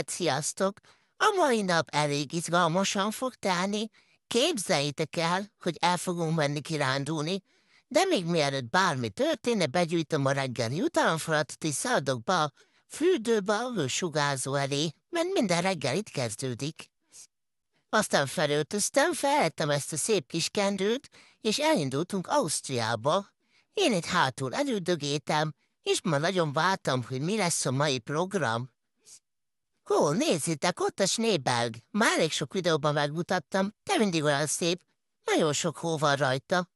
reggelt, sziasztok! A mai nap elég izgalmasan fog telni. Képzeljétek el, hogy el fogunk menni kirándulni, de még mielőtt bármi történne, begyűjtöm a reggeli utámfalatot és szaladok be a fürdőbe a sugázó elé, mert minden reggel itt kezdődik. Aztán felöltöztem, felettem ezt a szép kis kendőt, és elindultunk Ausztriába. Én itt hátul elődögétem, és már nagyon vártam, hogy mi lesz a mai program. Ó, nézzétek, ott a snébelg. Már elég sok videóban megmutattam, de mindig olyan szép. Nagyon sok hó van rajta.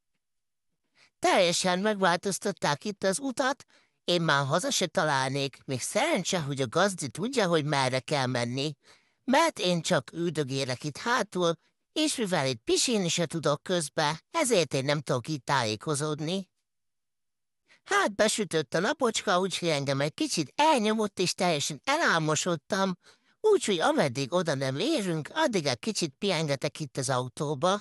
Teljesen megváltoztatták itt az utat, én már haza se találnék, még szerencse, hogy a gazdi tudja, hogy merre kell menni. Mert én csak üldögélek itt hátul, és mivel itt pisilni se tudok közbe, ezért én nem tudok itt tájékozódni. Hát besütött a napocska, úgyhogy engem egy kicsit elnyomott, és teljesen elámosodtam, úgyhogy ameddig oda nem érünk, addig egy kicsit piengetek itt az autóba.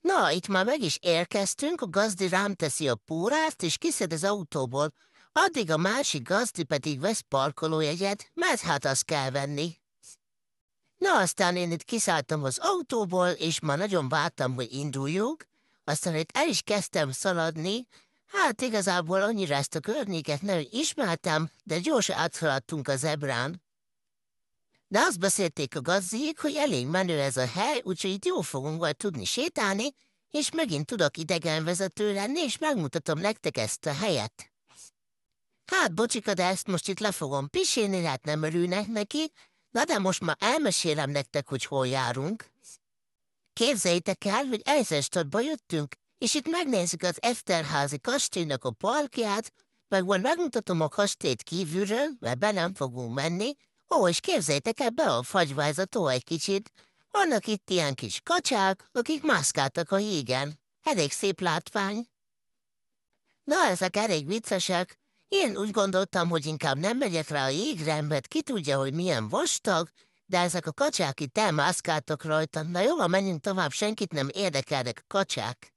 Na, itt már meg is érkeztünk, a gazdi rám teszi a púrást, és kiszed az autóból, addig a másik gazdi pedig vesz parkolójegyet, mert hát azt kell venni. Na, aztán én itt kiszálltam az autóból, és már nagyon vártam, hogy induljunk, aztán itt el is kezdtem szaladni, Hát igazából annyira ezt a környéket nem ismertem, de gyorsan áthaladtunk a zebrán. De azt beszélték a gazdiék, hogy elég menő ez a hely, úgyhogy itt jó fogunk majd tudni sétálni, és megint tudok idegenvezető lenni, és megmutatom nektek ezt a helyet. Hát, bocsika, de ezt most itt le fogom pisélni, hát nem örülnek neki, na de most már elmesélem nektek, hogy hol járunk. Képzeljétek el, hogy Eisenstadtba jöttünk, és itt megnézzük az Eszterházi kastélynak a parkját, meg majd megmutatom a kastélyt kívülről, mert be nem fogunk menni, ó, és képzeljétek el be a fagyvázató egy kicsit, vannak itt ilyen kis kacsák, akik mászkáltak a hígen. Elég szép látvány. Na, ezek elég viccesek. Én úgy gondoltam, hogy inkább nem megyek rá a jégre, mert ki tudja, hogy milyen vastag, de ezek a kacsák itt elmászkáltak rajta. Na jó, menjünk tovább, senkit nem érdekelnek a kacsák.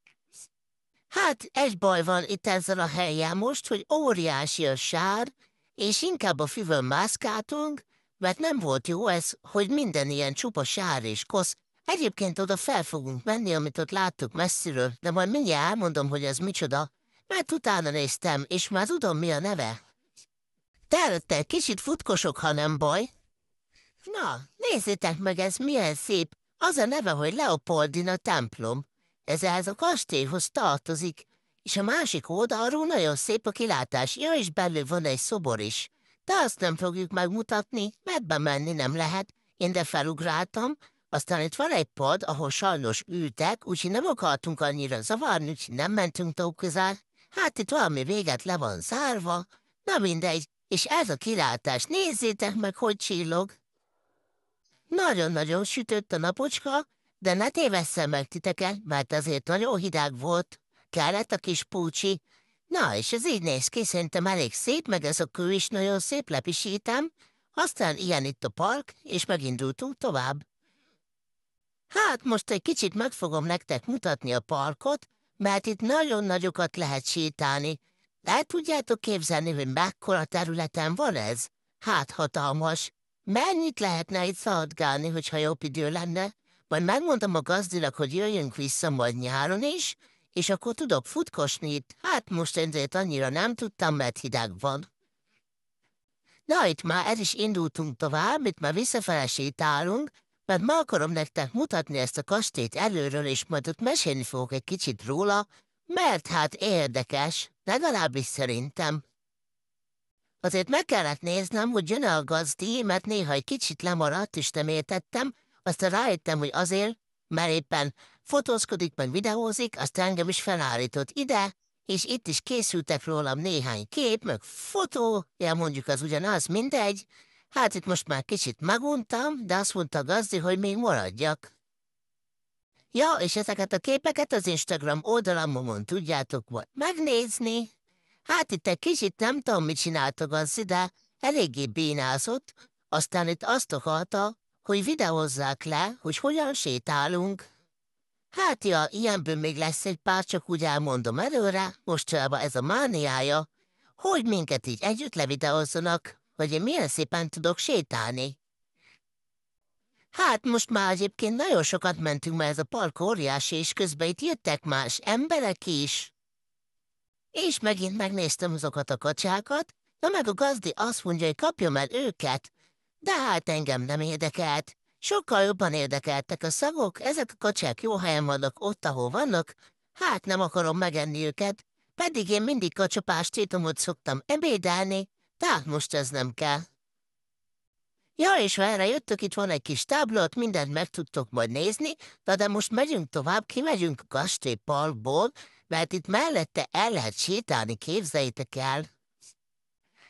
Hát egy baj van itt ezzel a helyen most, hogy óriási a sár, és inkább a füvön mászkáltunk, mert nem volt jó ez, hogy minden ilyen csupa sár és kosz. Egyébként oda fel fogunk menni, amit ott láttuk messziről, de majd mindjárt elmondom, hogy ez micsoda, mert utána néztem, és már tudom, mi a neve. Te előtte kicsit futkosok, ha nem baj. Na, nézzétek meg, ez milyen szép. Az a neve, hogy Leopoldina templom. Ez a kastélyhoz tartozik, és a másik oldalról nagyon szép a kilátás. Ja, és belül van egy szobor is. De azt nem fogjuk megmutatni, mert bemenni nem lehet. Én de felugráltam, aztán itt van egy pad, ahol sajnos ültek, úgyhogy nem akartunk annyira zavarni, úgyhogy nem mentünk közel. Hát itt valami véget le van zárva, na mindegy, és ez a kilátás, nézzétek meg, hogy csillog. Nagyon-nagyon sütött a napocska, de ne tévesszem meg titeket, mert azért nagyon hideg volt. Kellett a kis púcsi. Na, és ez így néz ki, szerintem elég szép, meg ez a kő is nagyon szép, lepisítem. Aztán ilyen itt a park, és megindultunk tovább. Hát most egy kicsit meg fogom nektek mutatni a parkot, mert itt nagyon nagyokat lehet sétálni. El tudjátok képzelni, hogy mekkora területen van ez? Hát hatalmas. Mennyit lehetne itt szaladgálni, hogyha jobb idő lenne? Majd megmondtam a gazdinak, hogy jöjjünk vissza majd nyáron is, és akkor tudok futkosni itt. Hát most ezért annyira nem tudtam, mert hideg van. Na, itt már el is indultunk tovább, itt már visszafelé sétálunk, mert ma akarom nektek mutatni ezt a kastélyt előről, és majd ott mesélni fogok egy kicsit róla, mert hát érdekes, legalábbis szerintem. Azért meg kellett néznem, hogy jön a gazdi, mert néha egy kicsit lemaradt, és nem értettem, aztán rájöttem, hogy azért, mert éppen fotózkodik, meg videózik, azt engem is felállított ide, és itt is készültek rólam néhány kép, meg fotó, ja mondjuk az ugyanaz, mindegy. Hát itt most már kicsit meguntam, de azt mondta a gazdi, hogy még maradjak. Ja, és ezeket a képeket az Instagram oldalamon tudjátok majd megnézni. Hát itt egy kicsit nem tudom, mit csináltok az, ide, eléggé bénázott, aztán itt azt akarta, hogy videózzák le, hogy hogyan sétálunk. Hát ja, ilyenből még lesz egy pár, csak úgy elmondom előre, mostanában ez a mániája, hogy minket így együtt levideózzanak, hogy én milyen szépen tudok sétálni. Hát most már egyébként nagyon sokat mentünk, mert ez a park óriási, és közben itt jöttek más emberek is. És megint megnéztem azokat a kacsákat, na meg a gazdi azt mondja, hogy kapjam el őket, de hát engem nem érdekelt. Sokkal jobban érdekeltek a szagok, ezek a kacsák jó helyen vannak ott, ahol vannak, hát nem akarom megenni őket, pedig én mindig kacsapás tétomot szoktam ebédelni, tehát most ez nem kell. Ja, és ha erre jöttök, itt van egy kis táblát, mindent meg tudtok majd nézni, de, de most megyünk tovább, kimegyünk a kastélyparkból, mert itt mellette el lehet sétálni, képzeljétek el.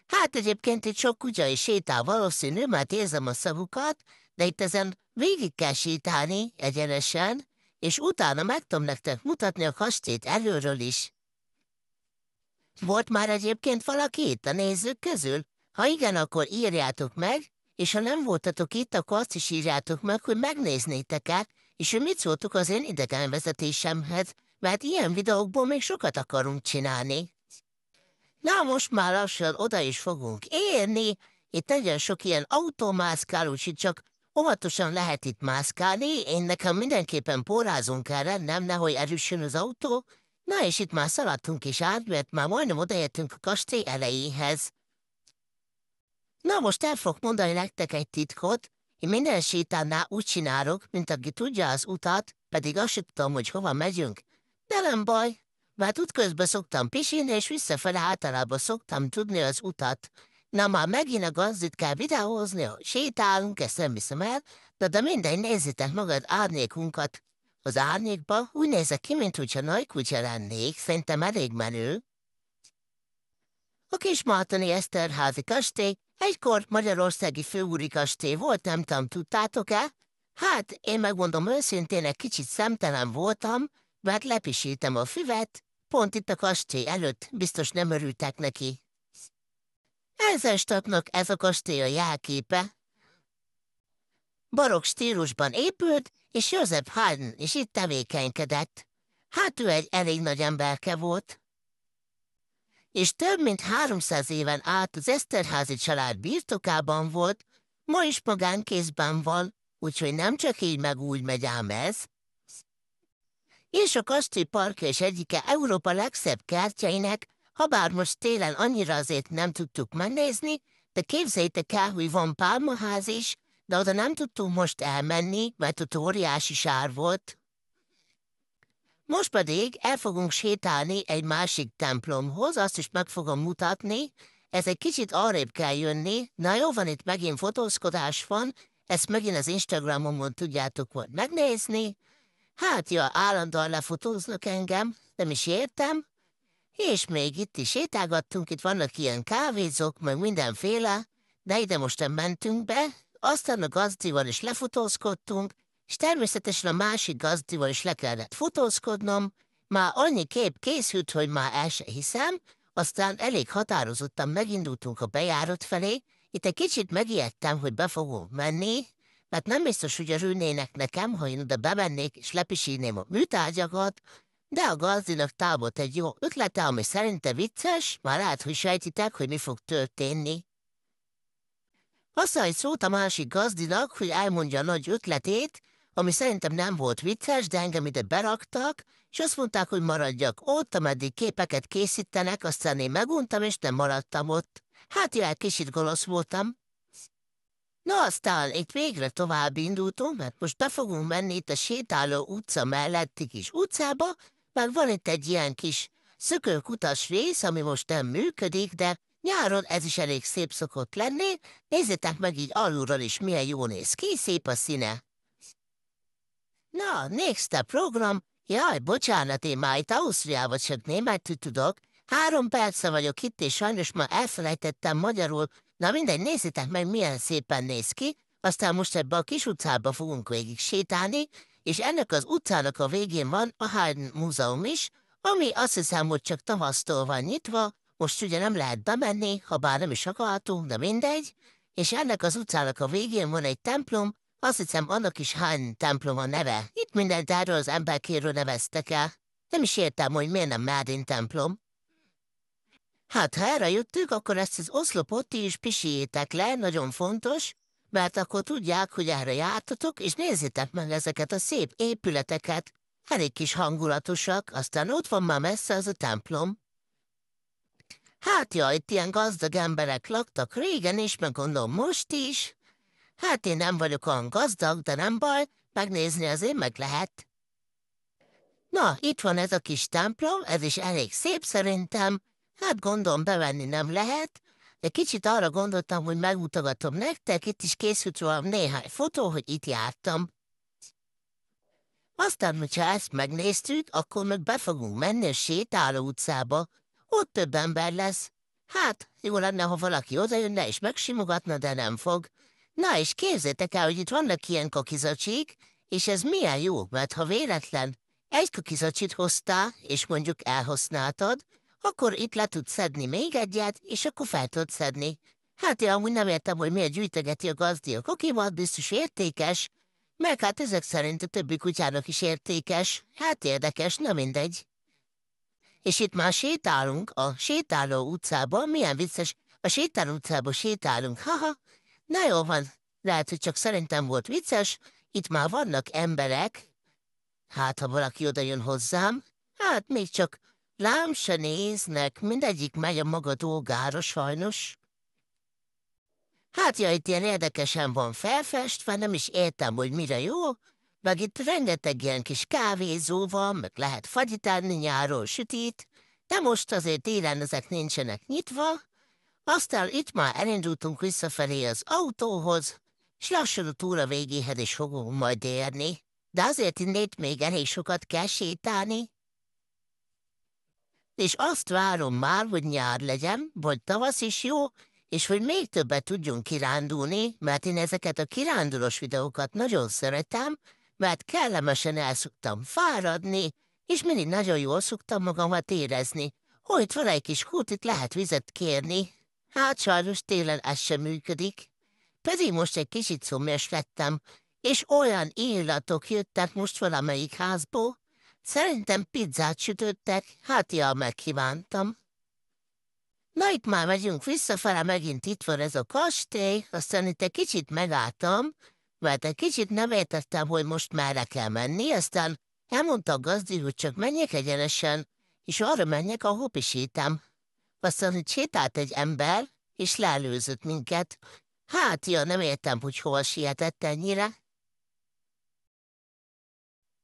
Hát egyébként itt sok kutya is sétál valószínű, mert érzem a szavukat, de itt ezen végig kell sétálni egyenesen, és utána meg tudom nektek mutatni a kastélyt előről is. Volt már egyébként valaki itt a nézők közül? Ha igen, akkor írjátok meg, és ha nem voltatok itt, akkor azt is írjátok meg, hogy megnéznétek át, és hogy mit szóltuk az én idegenvezetésemhez, mert ilyen videókból még sokat akarunk csinálni. Na, most már lassan oda is fogunk érni. Itt nagyon sok ilyen automászkál, úgyhogy csak óvatosan lehet itt mászkálni. Én nekem mindenképpen pórázunk kell nem nehogy erősön az autó. Na, és itt már szaladtunk is át, mert már majdnem odaértünk a kastély elejéhez. Na, most el fogok mondani nektek egy titkot. Én minden sétánál úgy csinálok, mint aki tudja az utat, pedig azt sem tudom, hogy hova megyünk. De nem baj, mert útközben szoktam pisilni, és visszafele általában szoktam tudni az utat. Na már megint a gazdit kell videózni, ha sétálunk, ezt nem hiszem el, de, de mindegy, nézzétek magad árnyékunkat. Az árnyékba úgy nézek ki, mint hogyha nagy kutya lennék, szerintem elég menő. A kis Kismartoni Eszterházi kastély egykor Magyarországi főúri kastély volt, nem tudom, tudtátok-e? Hát, én megmondom őszintén, egy kicsit szemtelen voltam, mert lepisítem a füvet, Pont itt a kastély előtt biztos nem örültek neki. statnak ez a kastély a jelképe. Barok stílusban épült, és József Haydn is itt tevékenykedett. Hát ő egy elég nagy emberke volt. És több mint háromszáz éven át az Eszterházi család birtokában volt, ma is magánkézben van, úgyhogy nem csak így meg úgy megy ám ez, és a park és egyike Európa legszebb kertjeinek, habár most télen annyira azért nem tudtuk megnézni, de képzeljétek el, hogy van pálmaház is, de oda nem tudtunk most elmenni, mert ott óriási sár volt. Most pedig el fogunk sétálni egy másik templomhoz, azt is meg fogom mutatni. Ez egy kicsit arrébb kell jönni. Na jó, van itt megint fotózkodás van, ezt megint az Instagramomon tudjátok volt megnézni. Hát ja, állandóan lefutóznak engem, nem is értem. És még itt is sétálgattunk, itt vannak ilyen kávézók, meg mindenféle, de ide most nem mentünk be, aztán a gazdival is lefutózkodtunk, és természetesen a másik gazdival is le kellett futózkodnom, már annyi kép készült, hogy már el se hiszem, aztán elég határozottan megindultunk a bejárat felé, itt egy kicsit megijedtem, hogy be fogom menni, tehát nem biztos, hogy örülnének nekem, ha én oda bemennék és lepisíném a műtárgyakat, de a gazdinak tábolt egy jó ötlete, ami szerinte vicces, már lehet, hogy sejtitek, hogy mi fog történni. Aztán egy szót a másik gazdinak, hogy elmondja a nagy ötletét, ami szerintem nem volt vicces, de engem ide beraktak, és azt mondták, hogy maradjak ott, ameddig képeket készítenek, aztán én meguntam, és nem maradtam ott. Hát, jaj, kicsit gonosz voltam. Na aztán itt végre tovább indultunk, mert most be fogunk menni itt a sétáló utca melletti kis utcába, meg van itt egy ilyen kis szökőkutas rész, ami most nem működik, de nyáron ez is elég szép szokott lenni. Nézzétek meg így alulról is, milyen jó néz ki, szép a színe. Na, next a program. Jaj, bocsánat, én már itt Ausztriába csak németül tudok. Három perce vagyok itt, és sajnos már elfelejtettem magyarul Na mindegy, nézzétek meg, milyen szépen néz ki, aztán most ebbe a kis utcába fogunk végig sétálni, és ennek az utcának a végén van a Haydn Múzeum is, ami azt hiszem, hogy csak tavasztól van nyitva, most ugye nem lehet bemenni, ha bár nem is akartunk, de mindegy, és ennek az utcának a végén van egy templom, azt hiszem annak is Haydn templom a neve. Itt mindent erről az emberkéről neveztek el. Nem is értem, hogy miért nem Mádin templom. Hát, ha erre jöttük, akkor ezt az oszlopot ti is pisiétek le, nagyon fontos, mert akkor tudják, hogy erre jártatok, és nézzétek meg ezeket a szép épületeket. Elég kis hangulatosak, aztán ott van már messze az a templom. Hát ja, itt ilyen gazdag emberek laktak régen is, meg gondolom most is. Hát én nem vagyok olyan gazdag, de nem baj, megnézni azért meg lehet. Na, itt van ez a kis templom, ez is elég szép szerintem, Hát gondolom bevenni nem lehet, de kicsit arra gondoltam, hogy megmutogatom nektek, itt is készült valami néhány fotó, hogy itt jártam. Aztán, hogyha ezt megnéztük, akkor meg be fogunk menni a sétáló utcába. Ott több ember lesz. Hát, jó lenne, ha valaki odajönne és megsimogatna, de nem fog. Na és képzétek el, hogy itt vannak ilyen kakizacsik, és ez milyen jó, mert ha véletlen egy kakizacsit hoztál, és mondjuk elhasználtad, akkor itt le tudsz szedni még egyet, és akkor fel tudsz szedni. Hát én amúgy nem értem, hogy miért gyűjtegeti a gazdi a kokimat, biztos értékes. Meg hát ezek szerint a többi kutyának is értékes. Hát érdekes, na mindegy. És itt már sétálunk a sétáló utcában, milyen vicces, a sétáló utcában sétálunk, haha. Na jó van, lehet, hogy csak szerintem volt vicces, itt már vannak emberek. Hát, ha valaki oda jön hozzám, hát még csak Lám se néznek, mindegyik megy a maga dolgára sajnos. Hát ja, itt ilyen érdekesen van felfestve, nem is értem, hogy mire jó, meg itt rengeteg ilyen kis kávézó van, meg lehet fagyit enni nyáról sütít, de most azért télen ezek nincsenek nyitva. Aztán itt már elindultunk visszafelé az autóhoz, és lassan a túra végéhez is fogunk majd érni, de azért innét még elég sokat kell sétálni és azt várom már, hogy nyár legyen, vagy tavasz is jó, és hogy még többet tudjunk kirándulni, mert én ezeket a kirándulós videókat nagyon szeretem, mert kellemesen szoktam fáradni, és mindig nagyon jól szoktam magamat érezni. Hogy van egy kis kút, itt lehet vizet kérni. Hát sajnos télen ez sem működik. Pedig most egy kicsit szomjas lettem, és olyan illatok jöttek most valamelyik házból, Szerintem pizzát sütöttek, hát ja, megkívántam. Na itt már megyünk visszafele, megint itt van ez a kastély, aztán itt egy kicsit megálltam, mert egy kicsit nem értettem, hogy most merre kell menni, aztán elmondta a gazdi, hogy csak menjek egyenesen, és arra menjek, ahol sétám. Aztán itt sétált egy ember, és lelőzött minket. Hát, ja, nem értem, hogy hova sietett ennyire.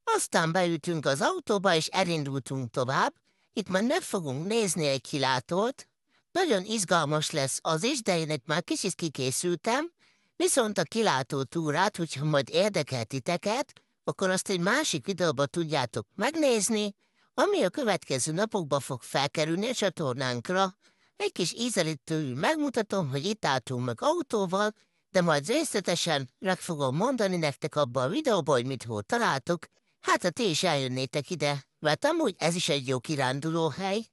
Aztán beültünk az autóba, és elindultunk tovább. Itt már meg fogunk nézni egy kilátót. Nagyon izgalmas lesz az is, de én itt már kicsit kikészültem. Viszont a kilátó túrát, hogyha majd érdekel titeket, akkor azt egy másik videóban tudjátok megnézni, ami a következő napokban fog felkerülni a csatornánkra. Egy kis ízelítőjű megmutatom, hogy itt álltunk meg autóval, de majd részletesen meg fogom mondani nektek abban a videóban, hogy mit hol találtuk, Hát, ha ti is eljönnétek ide, mert amúgy ez is egy jó kirándulóhely.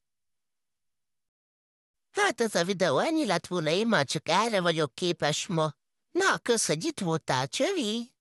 Hát ez a videó ennyi lett volna, én már csak erre vagyok képes ma. Na, kösz, hogy itt voltál, csövi!